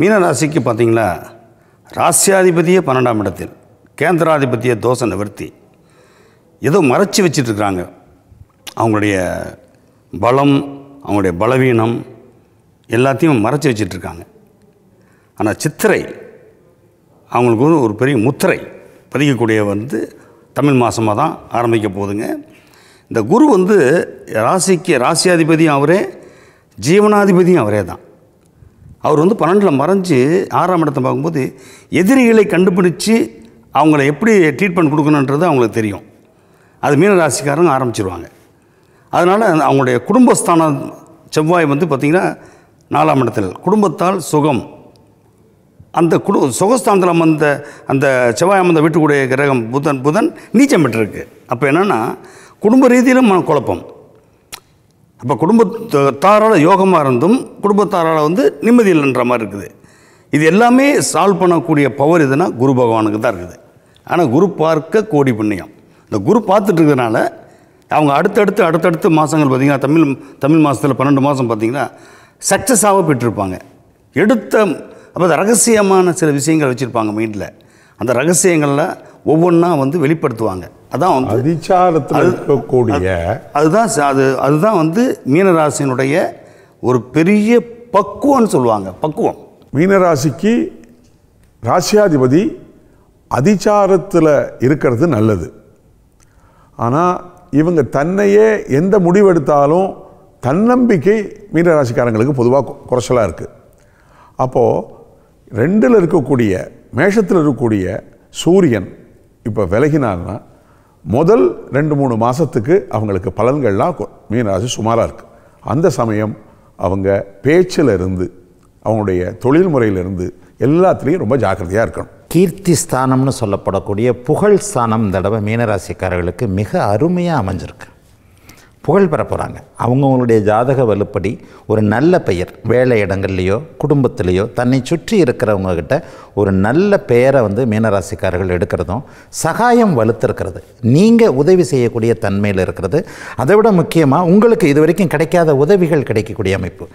மீன ராசிக்கு பார்த்திங்களா ராசியாதிபதியே பன்னெண்டாம் இடத்தில் கேந்திராதிபதியை தோசை நிவர்த்தி ஏதோ மறைச்சி வச்சிட்ருக்குறாங்க அவங்களுடைய பலம் அவங்களுடைய பலவீனம் எல்லாத்தையும் மறைச்சி வச்சிட்ருக்காங்க ஆனால் சித்திரை அவங்களுக்கு வந்து ஒரு பெரிய முத்திரை பதிக்கக்கூடிய வந்து தமிழ் மாதமாக தான் ஆரம்பிக்க போகுதுங்க இந்த குரு வந்து ராசிக்கு ராசியாதிபதியும் அவரே ஜீவனாதிபதியும் அவரே தான் அவர் வந்து பன்னெண்டில் மறைஞ்சு ஆறாம் இடத்தை பார்க்கும்போது எதிரிகளை கண்டுபிடிச்சு அவங்கள எப்படி ட்ரீட்மெண்ட் கொடுக்கணுன்றது அவங்களுக்கு தெரியும் அது மீனராசிக்காரங்க ஆரம்பிச்சிருவாங்க அதனால் அவங்களுடைய குடும்பஸ்தான செவ்வாய் வந்து பார்த்திங்கன்னா நாலாம் இடத்தில் குடும்பத்தால் சுகம் அந்த குடு சுகஸ்தானத்தில் அமர்ந்த அந்த செவ்வாய் அமர்ந்த வீட்டுக்குடைய கிரகம் புதன் புதன் நீச்சம் பெற்றிருக்கு அப்போ என்னென்னா குடும்ப ரீதியிலும் குழப்பம் இப்போ குடும்பத்தாரால் யோகமாக இருந்தும் குடும்பத்தாரால் வந்து நிம்மதி இல்லைன்ற மாதிரி இருக்குது இது எல்லாமே சால்வ் பண்ணக்கூடிய பவர் இதுனா குரு பகவானுக்கு தான் இருக்குது ஆனால் குரு பார்க்க கோடி புண்ணியம் இந்த குரு பார்த்துட்டு அவங்க அடுத்தடுத்து அடுத்தடுத்து மாதங்கள் பார்த்திங்கன்னா தமிழ் தமிழ் மாதத்தில் பன்னெண்டு மாதம் பார்த்திங்கன்னா சக்ஸஸாக பெற்றிருப்பாங்க எடுத்த அப்போ ரகசியமான சில விஷயங்கள் வச்சுருப்பாங்க மைண்டில் அந்த ரகசியங்களில் ஒவ்வொன்றா வந்து வெளிப்படுத்துவாங்க அதான் அதிச்சாரத்தில் இருக்கக்கூடிய அதுதான் அது அதுதான் வந்து மீனராசினுடைய ஒரு பெரிய பக்குவம்னு சொல்லுவாங்க பக்குவம் மீனராசிக்கு ராசியாதிபதி அதிச்சாரத்தில் இருக்கிறது நல்லது ஆனால் இவங்க தன்னையே எந்த முடிவெடுத்தாலும் தன்னம்பிக்கை மீனராசிக்காரங்களுக்கு பொதுவாக குறைச்சலாக இருக்குது அப்போது ரெண்டில் இருக்கக்கூடிய மேஷத்தில் இருக்கக்கூடிய சூரியன் இப்போ விலகினாங்கன்னா முதல் ரெண்டு மூணு மாதத்துக்கு அவங்களுக்கு பலன்கள்லாம் மீனராசி சுமாராக இருக்குது அந்த சமயம் அவங்க பேச்சில் இருந்து அவங்களுடைய தொழில் முறையிலிருந்து எல்லாத்துலேயும் ரொம்ப ஜாக்கிரதையாக இருக்கணும் கீர்த்தி ஸ்தானம்னு சொல்லப்படக்கூடிய புகழ் ஸ்தானம் தடவை மீனராசிக்காரர்களுக்கு மிக அருமையாக அமைஞ்சிருக்கு புகழ் பெற போகிறாங்க அவங்கவுங்களுடைய ஜாதக வலுப்படி ஒரு நல்ல பெயர் வேலை இடங்கள்லையோ குடும்பத்திலேயோ தன்னை சுற்றி இருக்கிறவங்கக்கிட்ட ஒரு நல்ல பெயரை வந்து மீனராசிக்காரர்கள் எடுக்கிறதும் சகாயம் வலுத்திருக்கிறது நீங்கள் உதவி செய்யக்கூடிய தன்மையில் இருக்கிறது அதை விட முக்கியமாக உங்களுக்கு இது வரைக்கும் கிடைக்காத உதவிகள் கிடைக்கக்கூடிய அமைப்பு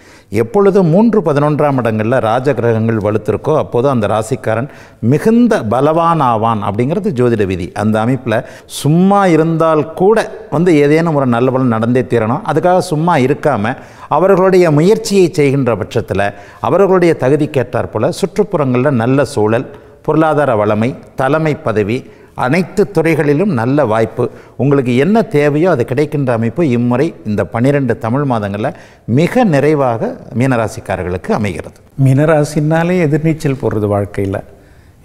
எப்பொழுதும் மூன்று பதினொன்றாம் இடங்களில் ராஜ கிரகங்கள் வலுத்திருக்கோ அப்போது அந்த ராசிக்காரன் மிகுந்த பலவான் ஆவான் அப்படிங்கிறது ஜோதிட விதி அந்த அமைப்பில் சும்மா இருந்தால் கூட வந்து ஏதேனும் ஒரு நல்ல பலன் நடந்தே தீரணும் அதுக்காக சும்மா இருக்காமல் அவர்களுடைய முயற்சியை செய்கின்ற பட்சத்தில் அவர்களுடைய தகுதி கேட்டார் போல் சுற்றுப்புறங்களில் நல்ல சூழல் பொருளாதார வளமை தலைமை பதவி அனைத்து துறைகளிலும் நல்ல வாய்ப்பு உங்களுக்கு என்ன தேவையோ அது கிடைக்கின்ற அமைப்பு இம்முறை இந்த பன்னிரெண்டு தமிழ் மாதங்களில் மிக நிறைவாக மீனராசிக்காரர்களுக்கு அமைகிறது மீனராசினாலே எதிர்நீச்சல் போடுறது வாழ்க்கையில்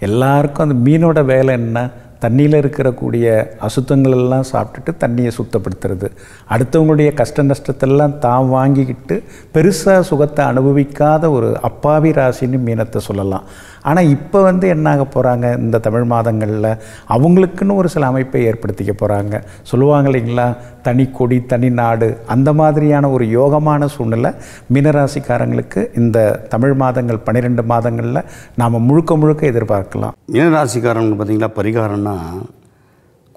எல்லாருக்கும் அந்த மீனோட வேலை என்ன தண்ணியில் இருக்கக்கூடிய அசுத்தங்களெல்லாம் சாப்பிட்டுட்டு தண்ணியை சுத்தப்படுத்துறது அடுத்தவங்களுடைய கஷ்ட நஷ்டத்தெல்லாம் தான் வாங்கிக்கிட்டு பெருசாக சுகத்தை அனுபவிக்காத ஒரு அப்பாவி ராசின்னு மீனத்தை சொல்லலாம் ஆனால் இப்போ வந்து என்னாக போகிறாங்க இந்த தமிழ் மாதங்களில் அவங்களுக்குன்னு ஒரு சில அமைப்பை ஏற்படுத்திக்க போகிறாங்க சொல்லுவாங்க இல்லைங்களா தனி கொடி தனி நாடு அந்த மாதிரியான ஒரு யோகமான சூழ்நிலை மீனராசிக்காரங்களுக்கு இந்த தமிழ் மாதங்கள் பன்னிரெண்டு மாதங்களில் நாம் முழுக்க முழுக்க எதிர்பார்க்கலாம் மீனராசிக்காரங்க பார்த்திங்களா பரிகாரம்னா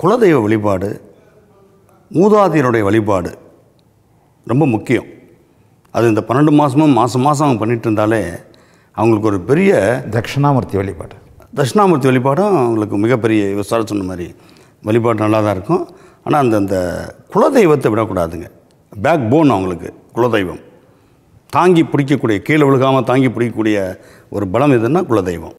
குலதெய்வ வழிபாடு மூதாதையனுடைய வழிபாடு ரொம்ப முக்கியம் அது இந்த பன்னெண்டு மாதமும் மாதம் மாதம் அவங்க பண்ணிகிட்டு இருந்தாலே அவங்களுக்கு ஒரு பெரிய தட்சிணாமூர்த்தி வழிபாடு தட்சிணாமூர்த்தி வழிபாடும் அவங்களுக்கு மிகப்பெரிய விசாரம் சொன்ன மாதிரி வழிபாடு நல்லா தான் இருக்கும் ஆனால் அந்த அந்த குலதெய்வத்தை விடக்கூடாதுங்க பேக் போன் அவங்களுக்கு குலதெய்வம் தாங்கி பிடிக்கக்கூடிய கீழே விழுகாமல் தாங்கி பிடிக்கக்கூடிய ஒரு பலம் எதுன்னா குலதெய்வம்